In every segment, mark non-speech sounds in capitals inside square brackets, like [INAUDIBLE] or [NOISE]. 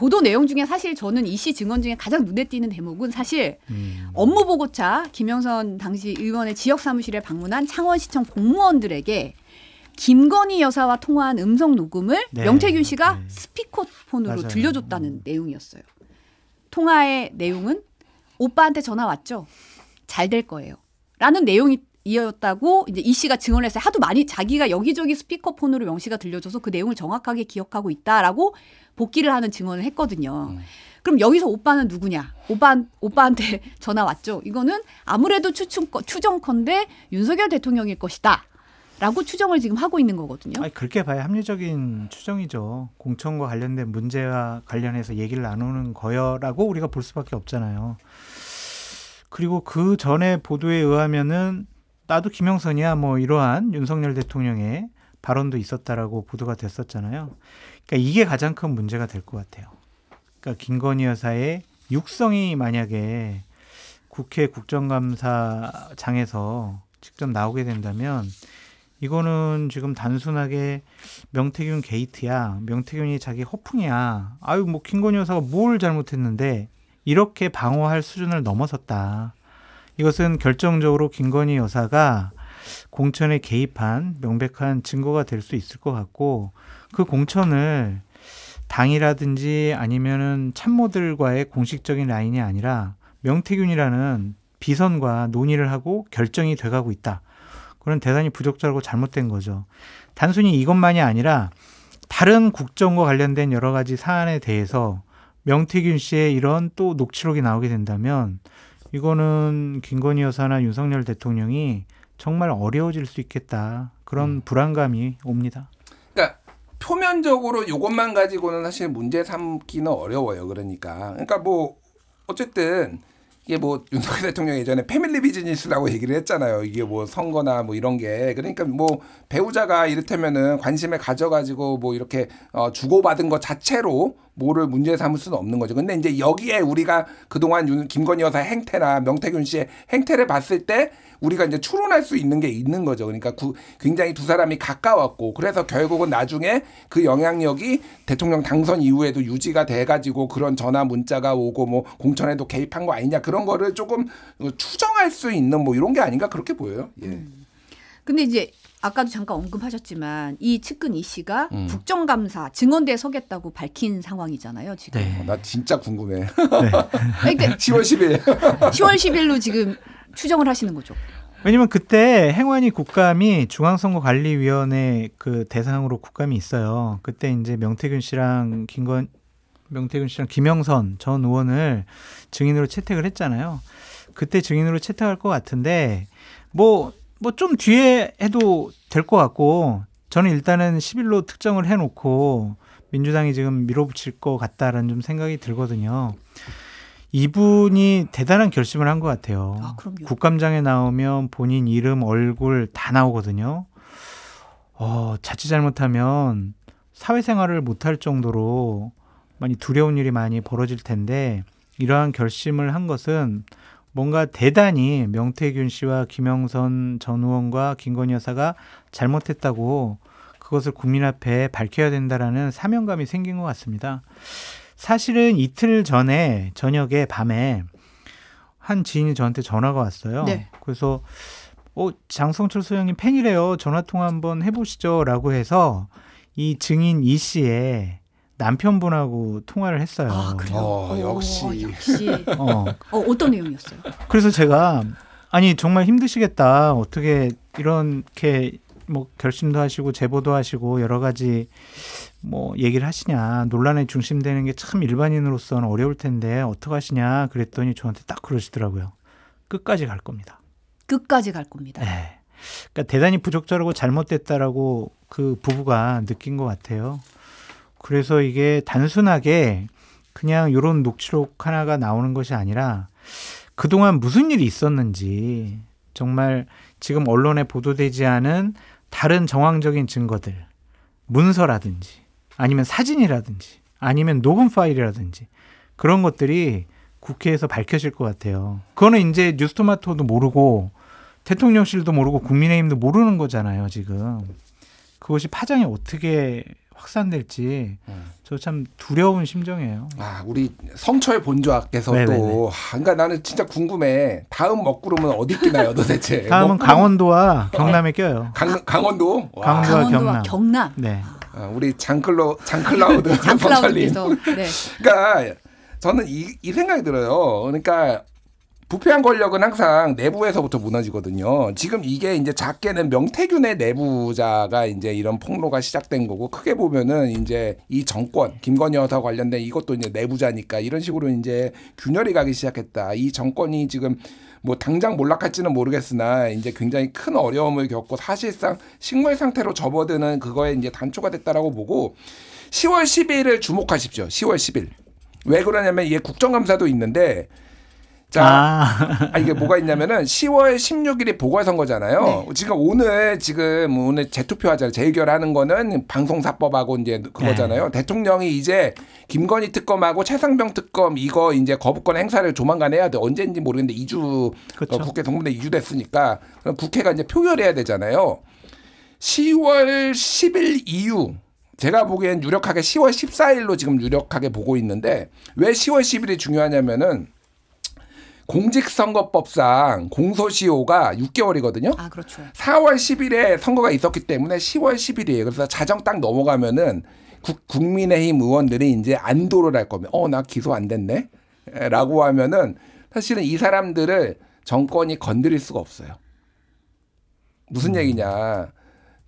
보도 내용 중에 사실 저는 이 씨 증언 중에 가장 눈에 띄는 대목은 사실 음. 업무 보고차 김영선 당시 의원의 지역 사무실에 방문한 창원시청 공무원들에게 김건희 여사와 통화한 음성 녹음을 네. 명태균 씨가 네. 스피커폰으로 맞아요. 들려줬다는 음. 내용이었어요. 통화의 내용은 오빠한테 전화 왔죠. 잘 될 거예요. 라는 내용이 이었다고 이제 이 씨가 증언을 했어요. 하도 많이 자기가 여기저기 스피커폰으로 명시가 들려줘서 그 내용을 정확하게 기억하고 있다라고 복귀를 하는 증언을 했거든요. 음. 그럼 여기서 오빠는 누구냐? 오빠 오빠한테 [LAUGHS] 전화 왔죠. 이거는 아무래도 추측 추정컨대 윤석열 대통령일 것이다. 라고 추정을 지금 하고 있는 거거든요. 아니, 그렇게 봐야 합리적인 추정이죠. 공천과 관련된 문제와 관련해서 얘기를 나누는 거여라고 우리가 볼 수밖에 없잖아요. 그리고 그 전에 보도에 의하면은 나도 김영선이야 뭐 이러한 윤석열 대통령의 발언도 있었다라고 보도가 됐었잖아요. 그러니까 이게 가장 큰 문제가 될 것 같아요. 그러니까 김건희 여사의 육성이 만약에 국회 국정감사장에서 직접 나오게 된다면 이거는 지금 단순하게 명태균 게이트야, 명태균이 자기 허풍이야. 아유 뭐 김건희 여사가 뭘 잘못했는데 이렇게 방어할 수준을 넘어섰다. 이것은 결정적으로 김건희 여사가 공천에 개입한 명백한 증거가 될 수 있을 것 같고 그 공천을 당이라든지 아니면은 참모들과의 공식적인 라인이 아니라 명태균이라는 비선과 논의를 하고 결정이 돼가고 있다. 그런 대단히 부적절하고 잘못된 거죠. 단순히 이것만이 아니라 다른 국정과 관련된 여러 가지 사안에 대해서 명태균 씨의 이런 또 녹취록이 나오게 된다면 이거는 김건희 여사나 윤석열 대통령이 정말 어려워질 수 있겠다. 그런 음. 불안감이 옵니다. 그러니까 표면적으로 이것만 가지고는 사실 문제 삼기는 어려워요. 그러니까. 그러니까 뭐 어쨌든 이게 뭐 윤석열 대통령 예전에 패밀리 비즈니스라고 얘기를 했잖아요. 이게 뭐 선거나 뭐 이런 게 그러니까 뭐 배우자가 이를테면은 관심을 가져가지고 뭐 이렇게 어 주고받은 것 자체로 뭐를 문제 삼을 수는 없는 거죠. 근데 이제 여기에 우리가 그동안 윤, 김건희 여사 행태나 명태균 씨의 행태를 봤을 때 우리가 이제 추론할 수 있는 게 있는 거죠. 그러니까 구, 굉장히 두 사람이 가까웠고 그래서 결국은 나중에 그 영향력이 대통령 당선 이후에도 유지가 돼가지고 그런 전화 문자가 오고 뭐 공천에도 개입한 거 아니냐 그런 거를 조금 추정할 수 있는 뭐 이런 게 아닌가 그렇게 보여요. 예. 음. 근데 이제 아까도 잠깐 언급하셨지만 이 측근 이 씨가 음. 국정감사 증언대에 서겠다고 밝힌 상황이잖아요. 지금 네. 어, 나 진짜 궁금해. 네. [LAUGHS] 그러니까 10월 10일 10월 10일로 지금 추정을 하시는 거죠. 왜냐면 그때 행안위 국감이 중앙선거관리위원회 그 대상으로 국감이 있어요. 그때 이제 명태균 씨랑 김건 명태균 씨랑 김영선 전 의원을 증인으로 채택을 했잖아요. 그때 증인으로 채택할 것 같은데 뭐 뭐좀 뒤에 해도 될 것 같고 저는 일단은 10일로 특정을 해놓고 민주당이 지금 밀어붙일 것 같다라는 좀 생각이 들거든요. 이분이 대단한 결심을 한 것 같아요. 아, 국감장에 나오면 본인 이름, 얼굴 다 나오거든요. 어, 자칫 잘못하면 사회생활을 못할 정도로 많이 두려운 일이 많이 벌어질 텐데 이러한 결심을 한 것은 뭔가 대단히 명태균 씨와 김영선 전 의원과 김건희 여사가 잘못했다고 그것을 국민 앞에 밝혀야 된다라는 사명감이 생긴 것 같습니다. 사실은 이틀 전에 저녁에 밤에 한 지인이 저한테 전화가 왔어요. 네. 그래서 어, 장성철 소장님 팬이래요. 전화 통화 한번 해보시죠라고 해서 이 증인 이 씨의 남편분하고 통화를 했어요. 아, 그래요? 어, 오, 어, 역시. 어, 역시. 어. 어, 어떤 내용이었어요? 그래서 제가 아니 정말 힘드시겠다. 어떻게 이렇게 뭐 결심도 하시고 제보도 하시고 여러 가지 뭐 얘기를 하시냐 논란에 중심되는 게 참 일반인으로서는 어려울 텐데 어떻 하시냐 그랬더니 저한테 딱 그러시더라고요. 끝까지 갈 겁니다. 끝까지 갈 겁니다. 네. 그러니까 대단히 부적절하고 잘못됐다라고 그 부부가 느낀 것 같아요. 그래서 이게 단순하게 그냥 이런 녹취록 하나가 나오는 것이 아니라 그동안 무슨 일이 있었는지 정말 지금 언론에 보도되지 않은 다른 정황적인 증거들, 문서라든지 아니면 사진이라든지 아니면 녹음 파일이라든지 그런 것들이 국회에서 밝혀질 것 같아요. 그거는 이제 뉴스토마토도 모르고 대통령실도 모르고 국민의힘도 모르는 거잖아요, 지금. 그것이 파장이 어떻게 확산될지 네. 저참 두려운 심정이에요. 아 우리 성철 본조학께서 네, 네, 또 아, 그러니까 나는 진짜 궁금해. 다음 먹구름은 어디 끼나요 도대체? [LAUGHS] 다음은 강원도와 아. 경남에 껴요. 강, 강원도? 와. 강원도와, 경남. 경남. 네. 아, 우리 장클로 장클라우드 [LAUGHS] 장클라우드께 네. 그러니까 저는 이, 이 생각이 들어요. 그러니까 부패한 권력은 항상 내부에서부터 무너지거든요. 지금 이게 이제 작게는 명태균의 내부자가 이제 이런 폭로가 시작된 거고 크게 보면은 이제 이 정권 김건희 여사 관련된 이것도 이제 내부자니까 이런 식으로 이제 균열이 가기 시작했다. 이 정권이 지금 뭐 당장 몰락할지는 모르겠으나 이제 굉장히 큰 어려움을 겪고 사실상 식물 상태로 접어드는 그거에 이제 단초가 됐다라고 보고 10월 10일을 주목하십시오. 10월 10일. 왜 그러냐면 이게 국정감사도 있는데 자, 아. 아. 이게 뭐가 있냐면은 10월 16일이 보궐선거잖아요. 네. 지금 오늘 지금 오늘 재투표하자 재의결하는 거는 방송사법하고 이제 그거잖아요. 네. 대통령이 이제 김건희 특검하고 최상병 특검 이거 이제 거부권 행사를 조만간 해야 돼. 언제인지 모르겠는데 2주 그렇죠. 어, 국회 동문에 2주 됐으니까 그럼 국회가 이제 표결해야 되잖아요. 10월 10일 이후 제가 보기엔 유력하게 10월 14일로 지금 유력하게 보고 있는데 왜 10월 10일이 중요하냐면은 공직선거법상 공소시효가 6개월이거든요. 아, 그렇죠. 4월 10일에 선거가 있었기 때문에 10월 10일이에요. 그래서 자정 딱 넘어가면은 국, 국민의힘 의원들이 이제 안도를 할 겁니다. 어, 나 기소 안 됐네? 라고 하면은 사실은 이 사람들을 정권이 건드릴 수가 없어요. 무슨 음. 얘기냐.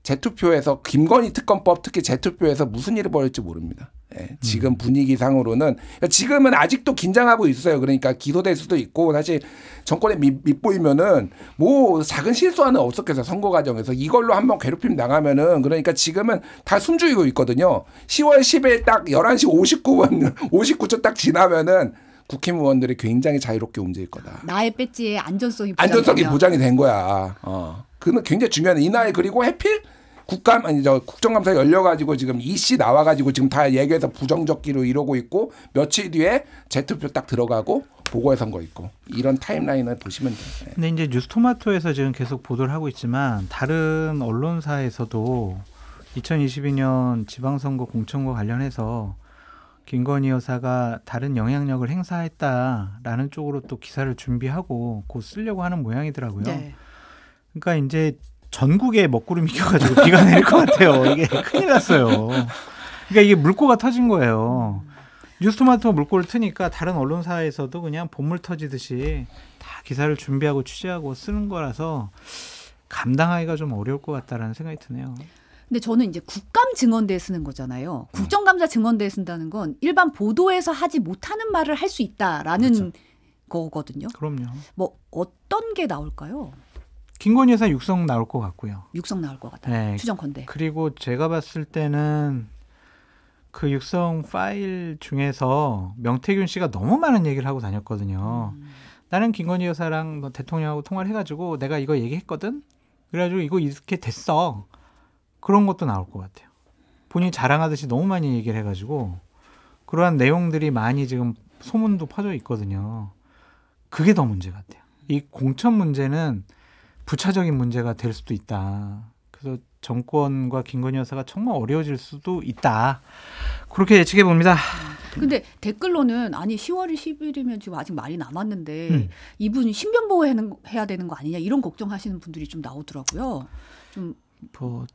재투표에서 김건희 특검법 특히 재투표에서 무슨 일을벌일지 모릅니다. 예, 지금 분위기상으로는 지금은 아직도 긴장하고 있어요. 그러니까 기소될 수도 있고 사실 정권에 밑, 보이면은 뭐 작은 실수하는 없었겠어요. 선거 과정에서 이걸로 한번 괴롭힘 나가면은 그러니까 지금은 다 숨죽이고 있거든요. 10월 10일 딱 11시 59분 59초 딱 지나면은 국회의원들이 굉장히 자유롭게 움직일 거다. 나의 배지의 안전성이 보장이 안전성이 보장이 된 거야. 어. 그는 굉장히 중요한 이 나이 그리고 해필 국감 아니 저 국정감사 열려가지고 지금 이 씨 나와가지고 지금 다 얘기해서 부정적기로 이러고 있고 며칠 뒤에 재투표 딱 들어가고 보궐선거 고 있고 이런 타임라인을 보시면 돼요. 네. 근데 이제 뉴스토마토에서 지금 계속 보도를 하고 있지만 다른 언론사에서도 2022년 지방선거 공천과 관련해서 김건희 여사가 다른 영향력을 행사했다라는 쪽으로 또 기사를 준비하고 곧 쓰려고 하는 모양이더라고요. 네. 그러니까 이제 전국에 먹구름이 껴가지고 비가 내릴 것 같아요. 이게 큰일 났어요. 그러니까 이게 물꼬가 터진 거예요. 뉴스토마토 물꼬를 트니까 다른 언론사에서도 그냥 봄물 터지듯이 다 기사를 준비하고 취재하고 쓰는 거라서 감당하기가 좀 어려울 것 같다라는 생각이 드네요. 근데 저는 이제 국감 증언대에 쓰는 거잖아요. 음. 국정감사 증언대에 쓴다는 건 일반 보도에서 하지 못하는 말을 할 수 있다라는 그렇죠. 거거든요. 그럼요. 뭐 어떤 게 나올까요? 김건희 여사 육성 나올 것 같고요. 육성 나올 것같아 네. 추정컨대. 그리고 제가 봤을 때는 그 육성 파일 중에서 명태균 씨가 너무 많은 얘기를 하고 다녔거든요. 음. 나는 김건희 여사랑 뭐 대통령하고 통화를 해가지고 내가 이거 얘기했거든. 그래가지고 이거 이렇게 됐어. 그런 것도 나올 것 같아요. 본인이 자랑하듯이 너무 많이 얘기를 해가지고 그러한 내용들이 많이 지금 소문도 퍼져 있거든요. 그게 더 문제 같아요. 이 공천 문제는 부차적인 문제가 될 수도 있다. 그래서 정권과 김건희 여사가 정말 어려워질 수도 있다. 그렇게 예측해 봅니다. 근데 댓글로는 아니 10월 10일이면 지금 아직 많이 남았는데 음. 이분 신변 보호해야 되는 거 아니냐 이런 걱정하시는 분들이 좀 나오더라고요. 좀 뭐,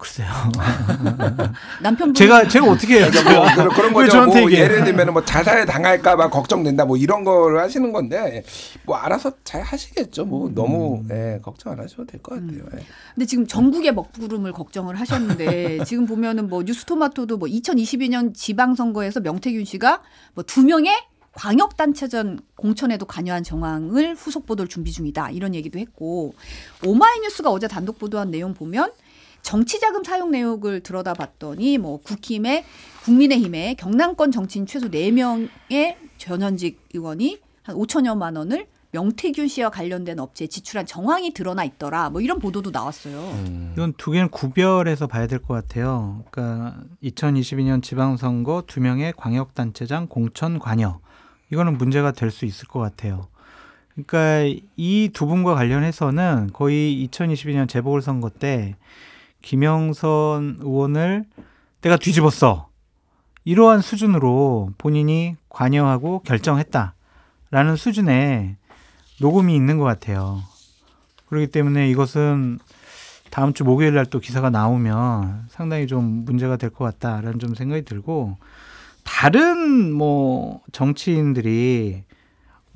글쎄요. [LAUGHS] 남편분 제가 제가 어떻게 해요? 그러니까 뭐 그런, 그런 거죠. 저한테 뭐 예를 들면 뭐 자살 당할까봐 걱정된다 뭐 이런 거를 하시는 건데 뭐 알아서 잘 하시겠죠. 뭐 음. 너무 예, 걱정 안 하셔도 될 것 같아요. 음. 예. 근데 지금 전국의 먹구름을 걱정을 하셨는데 [LAUGHS] 지금 보면은 뭐 뉴스토마토도 뭐 2022년 지방선거에서 명태균 씨가 뭐 두 명의 광역단체전 공천에도 관여한 정황을 후속 보도를 준비 중이다 이런 얘기도 했고 오마이뉴스가 어제 단독 보도한 내용 보면 정치자금 사용 내역을 들여다봤더니 뭐국힘에국민의힘에 경남권 정치인 최소 네명의 전현직 의원이 한 5천여만 원을 명태균 씨와 관련된 업체에 지출한 정황이 드러나 있더라. 뭐 이런 보도도 나왔어요. 음. 이건 두 개는 구별해서 봐야 될 것 같아요. 그러니까 2022년 지방선거 두 명의 광역단체장 공천 관여 이거는 문제가 될 수 있을 것 같아요. 그러니까 이 두 분과 관련해서는 거의 2022년 재보궐선거 때 김영선 의원을 내가 뒤집었어. 이러한 수준으로 본인이 관여하고 결정했다라는 수준의 녹음이 있는 것 같아요. 그렇기 때문에 이것은 다음 주 목요일 날 또 기사가 나오면 상당히 좀 문제가 될 것 같다라는 좀 생각이 들고 다른 뭐 정치인들이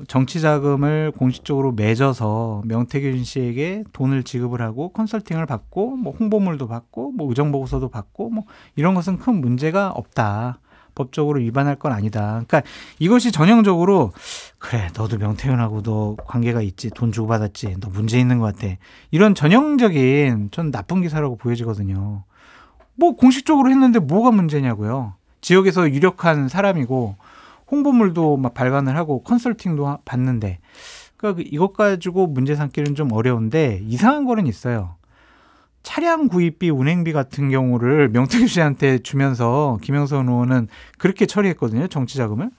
정치 자금을 공식적으로 맺어서 명태균 씨에게 돈을 지급을 하고 컨설팅을 받고 뭐 홍보물도 받고 뭐 의정 보고서도 받고 뭐 이런 것은 큰 문제가 없다. 법적으로 위반할 건 아니다. 그러니까 이것이 전형적으로 그래 너도 명태균하고 도 관계가 있지 돈 주고 받았지 너 문제 있는 것 같아 이런 전형적인 전 나쁜 기사라고 보여지거든요. 뭐 공식적으로 했는데 뭐가 문제냐고요. 지역에서 유력한 사람이고 홍보물도 막 발간을 하고 컨설팅도 받는데 그러니까 그 이것 가지고 문제 삼기는 좀 어려운데 이상한 거는 있어요. 차량 구입비, 운행비 같은 경우를 명태규 씨한테 주면서 김영선 의원은 그렇게 처리했거든요. 정치 자금을.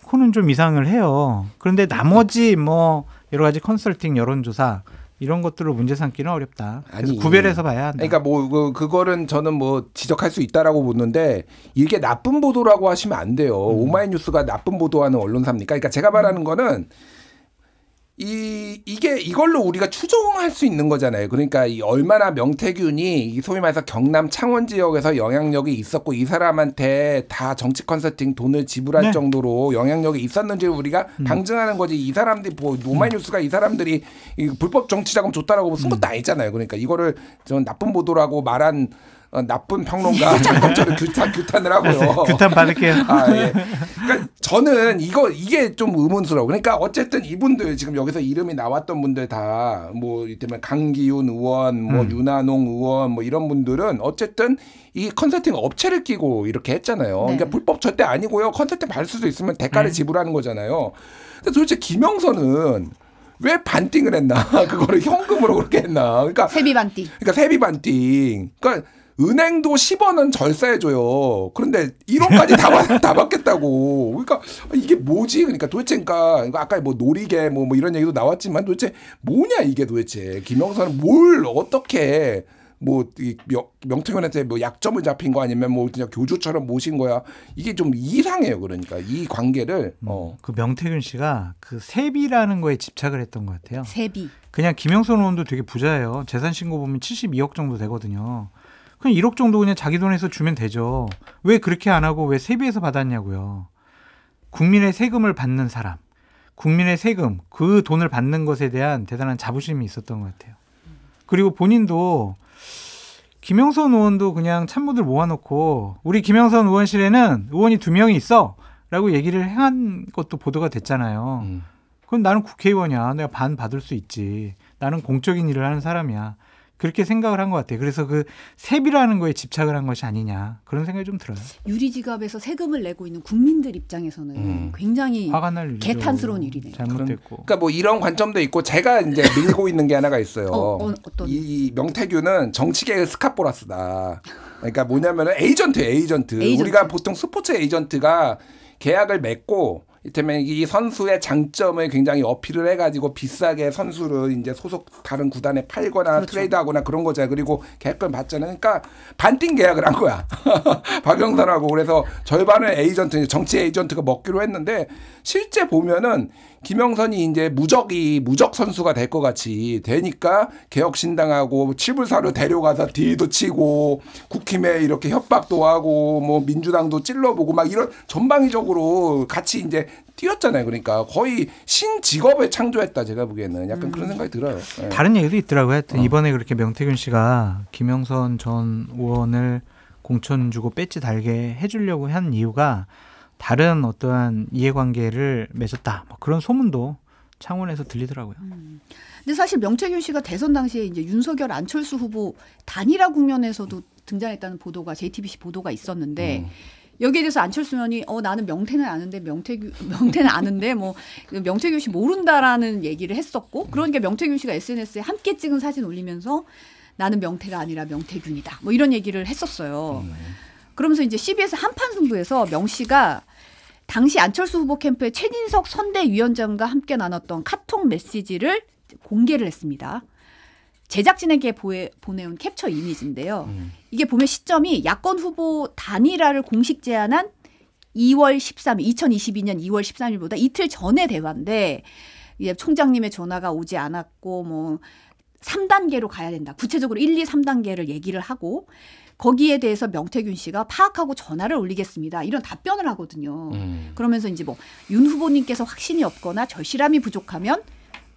그거는 좀 이상을 해요. 그런데 나머지 뭐 여러 가지 컨설팅, 여론조사 이런 것들로 문제 삼기는 어렵다. 아니, 구별해서 봐야 한다. 그러니까 뭐 그, 거는 저는 뭐 지적할 수 있다라고 보는데 이게 나쁜 보도라고 하시면 안 돼요. 음. 오마이뉴스가 나쁜 보도하는 언론사입니까? 그러니까 제가 말하는 거는 이 이게 이걸로 우리가 추정할 수 있는 거잖아요. 그러니까 이 얼마나 명태균이 소위 말해서 경남 창원 지역에서 영향력이 있었고 이 사람한테 다 정치 컨설팅 돈을 지불할 네. 정도로 영향력이 있었는지 우리가 음. 방증하는 거지 이 사람들이 뭐노마뉴스가 음. 이 사람들이 이 불법 정치 자금 줬다라고 뭐 쓴 것도 음. 아니잖아요. 그러니까 이거를 전 나쁜 보도라고 말한 어, 나쁜 평론가 잠깐 [LAUGHS] 규탄 규탄을 하고요. 네, 규탄 받을게요. 아 예. 그러니까 저는 이거 이게 좀 의문스러워. 그러니까 어쨌든 이분들 지금 여기서 이름이 나왔던 분들 다 뭐 이때면 강기훈 의원, 뭐 음. 윤한홍 의원, 뭐 이런 분들은 어쨌든 이 컨설팅 업체를 끼고 이렇게 했잖아요. 네. 그러니까 불법 절대 아니고요. 컨설팅 받을 수도 있으면 대가를 음. 지불하는 거잖아요. 근데 도대체 김영선은 왜 반띵을 했나? [LAUGHS] 그거를 현금으로 그렇게 했나? 그러니까 세비 반띵. 그러니까 세비 반띵. 그러니까 은행도 10원은 절세해줘요. 그런데 1원까지 다, 받, 다 받겠다고. 그러니까 이게 뭐지? 그러니까 도대체 그러니까 아까 뭐놀이계 뭐, 뭐 이런 얘기도 나왔지만 도대체 뭐냐 이게 도대체 김영선은 뭘 어떻게 뭐이 명태균한테 뭐 약점을 잡힌 거 아니면 뭐 그냥 교주처럼 모신 거야 이게 좀 이상해요 그러니까 이 관계를 음, 어그 명태균 씨가 그 세비라는 거에 집착을 했던 것 같아요 세비 그냥 김영선 의원도 되게 부자예요 재산 신고 보면 72억 정도 되거든요 그냥 1억 정도 그냥 자기 돈에서 주면 되죠. 왜 그렇게 안 하고 왜 세비에서 받았냐고요. 국민의 세금을 받는 사람, 국민의 세금, 그 돈을 받는 것에 대한 대단한 자부심이 있었던 것 같아요. 그리고 본인도 김영선 의원도 그냥 참모들 모아놓고 우리 김영선 의원실에는 의원이 두 명이 있어 라고 얘기를 한 것도 보도가 됐잖아요. 음. 그럼 나는 국회의원이야. 내가 반 받을 수 있지. 나는 공적인 일을 하는 사람이야. 그렇게 생각을 한 것 같아요. 그래서 그 세비라는 거에 집착을 한 것이 아니냐 그런 생각이 좀 들어요. 유리지갑에서 세금을 내고 있는 국민들 입장에서는 음. 굉장히 화가 날 일이죠. 개탄스러운 일이네요. 잘못됐고. 그러니까 뭐 이런 관점도 있고 제가 이제 밀고 있는 게 하나가 있어요. 어, 어, 이 명태균은 정치계의 스카보라스다. 그러니까 뭐냐면 에이전트, 에이전트. 에이전트. 우리가 보통 스포츠 에이전트가 계약을 맺고 이때면 이 선수의 장점을 굉장히 어필을 해가지고 비싸게 선수를 이제 소속 다른 구단에 팔거나 그렇죠. 트레이드하거나 그런 거죠. 그리고 계약금 받잖아요. 그러니까 반띵 계약을 한 거야. [LAUGHS] 박영선하고 그래서 절반을 에이전트, 정치 에이전트가 먹기로 했는데 실제 보면은 김영선이 이제 무적이 무적 선수가 될 것 같이 되니까 개혁신당하고 칠불사로 데려가서 뒤도 치고 국힘에 이렇게 협박도 하고 뭐 민주당도 찔러보고 막 이런 전방위적으로 같이 이제 뛰었잖아요. 그러니까 거의 신직업을 창조했다 제가 보기에는 약간 음. 그런 생각이 들어요. 네. 다른 얘기도 있더라고요. 하여튼 어. 이번에 그렇게 명태균 씨가 김영선 전 의원을 공천 주고 배지 달게 해주려고 한 이유가 다른 어떠한 이해관계를 맺었다. 뭐 그런 소문도 창원에서 들리더라고요. 음. 근데 사실 명태균 씨가 대선 당시에 이제 윤석열 안철수 후보 단일화 국면에서도 등장했다는 보도가 JTBC 보도가 있었는데 음. 여기에 대해서 안철수 의원이 어 나는 명태는 아는데 명태 [LAUGHS] 명태는 아는데 뭐 명태균 씨 모른다라는 얘기를 했었고 그러니까 명태균 씨가 SNS에 함께 찍은 사진 올리면서 나는 명태가 아니라 명태균이다 뭐 이런 얘기를 했었어요. 음. 그러면서 이제 CBS 한판 승부에서 명 씨가 당시 안철수 후보 캠프의 최진석 선대위원장과 함께 나눴던 카톡 메시지를 공개를 했습니다. 제작진에게 보내, 보내온 캡처 이미지인데요. 음. 이게 보면 시점이 야권 후보 단일화를 공식 제안한 2월 13일, 2022년 2월 13일보다 이틀 전에 대화인데 예, 총장님의 전화가 오지 않았고 뭐 3단계로 가야 된다. 구체적으로 1, 2, 3단계를 얘기를 하고 거기에 대해서 명태균 씨가 파악하고 전화를 올리겠습니다. 이런 답변을 하거든요. 음. 그러면서 이제 뭐 윤 후보님께서 확신이 없거나 절실함이 부족하면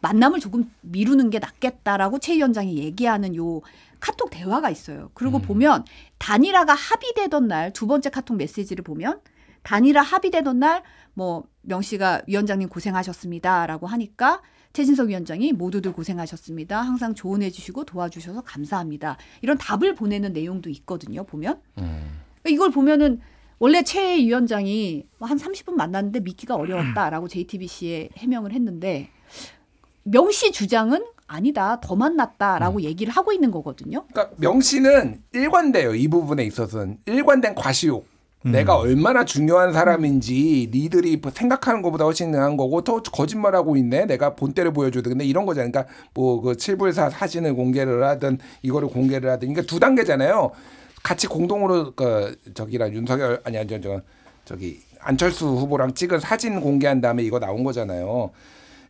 만남을 조금 미루는 게 낫겠다라고 최 위원장이 얘기하는 요 카톡 대화가 있어요. 그리고 음. 보면 단일화가 합의되던 날 두 번째 카톡 메시지를 보면 단일화 합의되던 날 뭐 명씨가 위원장님 고생하셨습니다라고 하니까 최진석 위원장이 모두들 고생하셨습니다. 항상 조언해 주시고 도와주셔서 감사합니다. 이런 답을 보내는 내용도 있거든요. 보면 음. 그러니까 이걸 보면은 원래 최 위원장이 한 30분 만났는데 믿기가 어려웠다라고 JTBC에 [CLEARS THROAT] 해명을 했는데 명시 주장은 아니다 더 만났다라고 음. 얘기를 하고 있는 거거든요. 그러니까 명시는 일관돼요 이 부분에 있어서는 일관된 과시욕. 음. 내가 얼마나 중요한 사람인지 니들이 뭐 생각하는 것보다 훨씬 나은 거고 더 거짓말하고 있네 내가 본때를 보여줘도 근데 이런 거잖아요 그러니까 뭐그 칠불사 사진을 공개를 하든 이거를 공개를 하든 그러니까 두 단계잖아요 같이 공동으로 그 저기랑 윤석열 아니 아니 저, 저 저기 안철수 후보랑 찍은 사진 공개한 다음에 이거 나온 거잖아요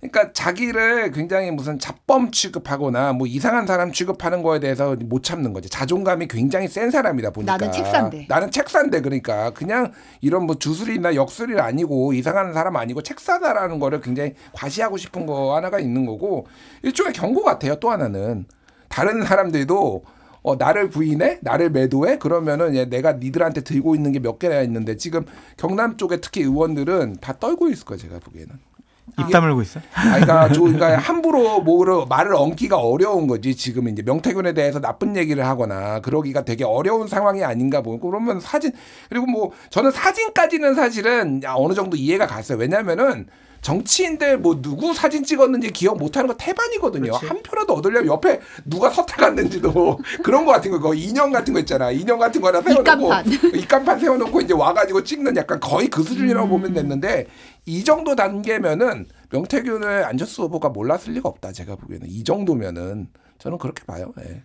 그러니까 자기를 굉장히 무슨 잡범 취급하거나 뭐 이상한 사람 취급하는 거에 대해서 못 참는 거지. 자존감이 굉장히 센 사람이다 보니까. 나는 책산대. 나는 책산대 그러니까 그냥 이런 뭐 주술이나 역술이 아니고 이상한 사람 아니고 책사다라는 거를 굉장히 과시하고 싶은 거 하나가 있는 거고 일종의 경고 같아요. 또 하나는 다른 사람들도 어, 나를 부인해? 나를 매도해? 그러면은 예, 내가 니들한테 들고 있는 게 몇 개나 있는데 지금 경남 쪽에 특히 의원들은 다 떨고 있을 거예요, 제가 보기에는. 입 아, 예. 다물고 있어. 그러니까, [LAUGHS] 그러니까 함부로 뭐 말을 얹기가 어려운 거지 지금 이제 명태균에 대해서 나쁜 얘기를 하거나 그러기가 되게 어려운 상황이 아닌가 보고 그러면 사진 그리고 뭐 저는 사진까지는 사실은 어느 정도 이해가 갔어요. 왜냐면은 하 정치인들 뭐 누구 사진 찍었는지 기억 못하는 거 태반이거든요. 그렇지. 한 표라도 얻으려면 옆에 누가 서태갔는지도 [LAUGHS] 그런 거 같은 거, 거 인형 같은 거 있잖아. 인형 같은 거 하나 세워놓고 입간판, [LAUGHS] 세워놓고 이제 와가지고 찍는 약간 거의 그 수준이라고 음. 보면 됐는데 이 정도 단계면은 명태균의 안철수 후보가 몰랐을 리가 없다. 제가 보기에는 이 정도면은 저는 그렇게 봐요. 예.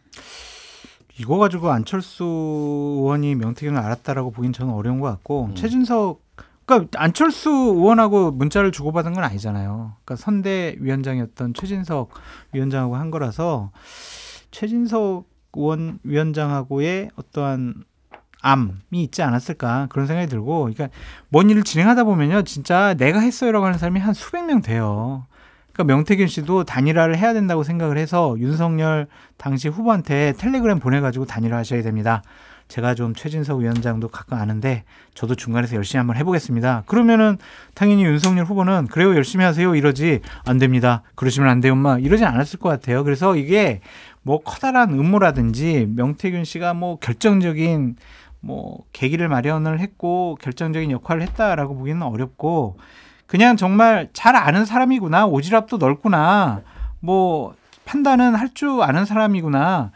이거 가지고 안철수 의원이 명태균을 알았다라고 보긴 저는 어려운 것 같고 음. 최준석 그러니까 안철수 의원하고 문자를 주고받은 건 아니잖아요. 그러니까 선대 위원장이었던 최진석 위원장하고 한 거라서 최진석 의원 위원장하고의 어떠한 암이 있지 않았을까 그런 생각이 들고, 그러니까 뭔 일을 진행하다 보면요, 진짜 내가 했어요라고 하는 사람이 한 수백 명 돼요. 그러니까 명태균 씨도 단일화를 해야 된다고 생각을 해서 윤석열 당시 후보한테 텔레그램 보내가지고 단일화 하셔야 됩니다. 제가 좀 최진석 위원장도 가끔 아는데 저도 중간에서 열심히 한번 해보겠습니다. 그러면은 당연히 윤석열 후보는 그래요 열심히 하세요 이러지 안 됩니다. 그러시면 안 돼요 엄마 이러진 않았을 것 같아요. 그래서 이게 뭐 커다란 음모라든지 명태균 씨가 뭐 결정적인 뭐 계기를 마련을 했고 결정적인 역할을 했다라고 보기는 어렵고 그냥 정말 잘 아는 사람이구나 오지랖도 넓구나 뭐 판단은 할 줄 아는 사람이구나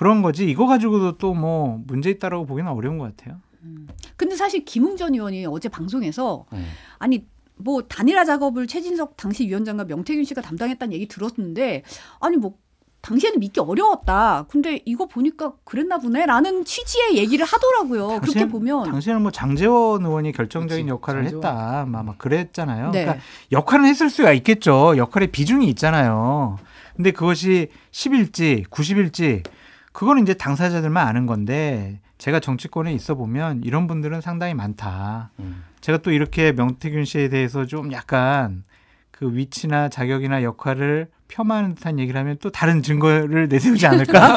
그런 거지 이거 가지고도 또 뭐 문제 있다라고 보기는 어려운 것 같아요. 음. 근데 사실 김웅전 의원이 어제 방송에서 네. 아니 뭐 단일화 작업을 최진석 당시 위원장과 명태균 씨가 담당했다는 얘기 들었는데 아니 뭐 당시에는 믿기 어려웠다. 근데 이거 보니까 그랬나 보네라는 취지의 얘기를 하더라고요. 당시 그렇게 보면 당시에는 뭐 장재원 의원이 결정적인 그치, 역할을 장재원. 했다. 막 그랬잖아요. 네. 그러니까 역할은 했을 수가 있겠죠. 역할의 비중이 있잖아요. 근데 그것이 10일지 90일지 그거 이제 당사자들만 아는 건데 제가 정치권에 있어 보면 이런 분들은 상당히 많다. 음. 제가 또 이렇게 명태균 씨에 대해서 좀 약간 그 위치나 자격이나 역할을 폄하하는 듯한 얘기를 하면 또 다른 증거를 내세우지 않을까?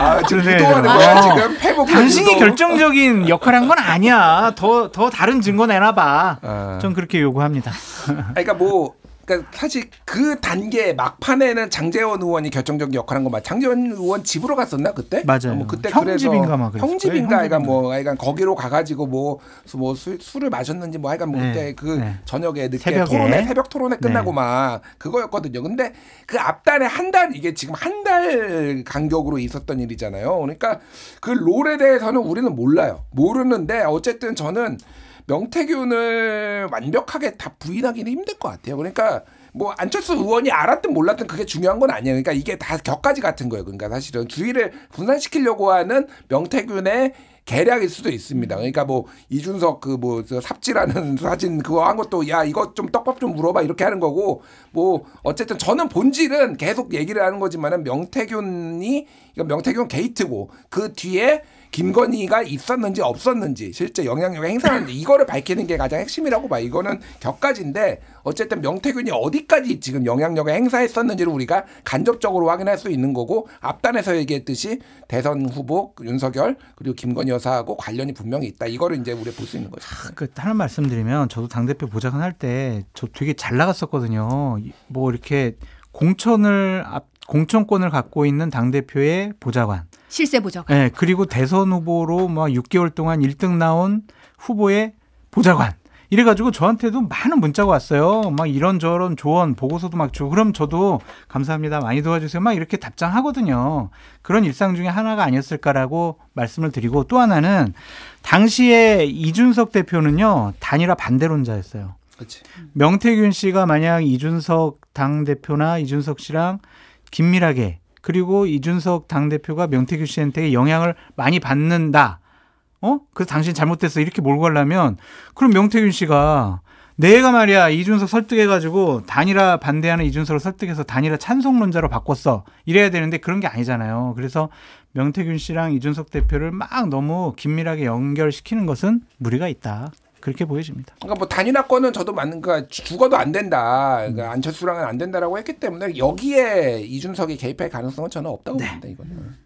[LAUGHS] 아, 지금 유하는 거야 지금 패복 당신이 유도. 결정적인 [LAUGHS] 역할한 건 아니야. 더 더 다른 증거 내놔봐. 전 아. 그렇게 요구합니다. 그러니까 뭐 그러니까 사실 그 단계 막판에는 장재원 의원이 결정적 인 역할한 것만 장재원 의원 집으로 갔었나 그때? 맞아요. 뭐 그때 형집인가 막 형집인가 아뭐 아이가 거기로 가가지고 뭐뭐 뭐, 뭐 술을 마셨는지 뭐 아이가 뭐 네. 그때 그 네. 저녁에 늦게 새벽에? 토론회 새벽 토론회 네. 끝나고 네. 막 그거였거든요. 근데 그 앞단에 한 달 이게 지금 한 달 간격으로 있었던 일이잖아요. 그러니까 그 롤에 대해서는 우리는 몰라요. 모르는데 어쨌든 저는 명태균을 완벽하게 다 부인하기는 힘들 것 같아요. 그러니까 뭐 안철수 의원이 알았든 몰랐든 그게 중요한 건 아니에요. 그러니까 이게 다 격가지 같은 거예요. 그러니까 사실은 주의를 분산시키려고 하는 명태균의 계략일 수도 있습니다. 그러니까 뭐 이준석 그뭐 삽질하는 [LAUGHS] 사진 그거 한 것도 야 이거 좀 떡밥 좀 물어봐 이렇게 하는 거고 뭐 어쨌든 저는 본질은 계속 얘기를 하는 거지만은 명태균이 이건 명태균 게이트고 그 뒤에 김건희가 있었는지 없었는지 실제 영향력을 행사하는지 이거를 밝히는 게 가장 핵심이라고 봐. 이거는 격가지인데 어쨌든 명태균이 어디까지 지금 영향력을 행사했었는지를 우리가 간접적으로 확인할 수 있는 거고 앞단에서 얘기했듯이 대선 후보 윤석열 그리고 김건희 여사하고 관련이 분명히 있다. 이거를 이제 우리가 볼 수 있는 거죠. 아, 그 하나 말씀드리면 저도 당대표 보좌관 할 때 저 되게 잘 나갔었거든요. 뭐 이렇게 공천을 앞 공천권을 갖고 있는 당 대표의 보좌관 실세 보좌관. 네, 예, 그리고 대선 후보로 막 뭐 6개월 동안 1등 나온 후보의 보좌관. 이래가지고 저한테도 많은 문자가 왔어요. 막 이런저런 조언, 보고서도 막 주고, 그럼 저도 감사합니다. 많이 도와주세요. 막 이렇게 답장하거든요. 그런 일상 중에 하나가 아니었을까라고 말씀을 드리고 또 하나는 당시에 이준석 대표는요, 단일화 반대론자였어요. 그치. 명태균 씨가 만약 이준석 당대표나 이준석 씨랑 긴밀하게 그리고 이준석 당대표가 명태균 씨한테 영향을 많이 받는다. 어? 그 당신 잘못됐어. 이렇게 몰고 가려면 그럼 명태균 씨가 내가 말이야 이준석 설득해가지고 단일화 반대하는 이준석을 설득해서 단일화 찬성론자로 바꿨어 이래야 되는데 그런 게 아니잖아요. 그래서 명태균 씨랑 이준석 대표를 막 너무 긴밀하게 연결시키는 것은 무리가 있다. 그렇게 보여집니다. 그러니까 뭐 단일화권은 저도 맞는 그러니까 죽어도 안 된다. 그러니까 안철수랑은 안 된다라고 했기 때문에 여기에 이준석이 개입할 가능성은 저는 없다고 네. 봅니다. 이거는.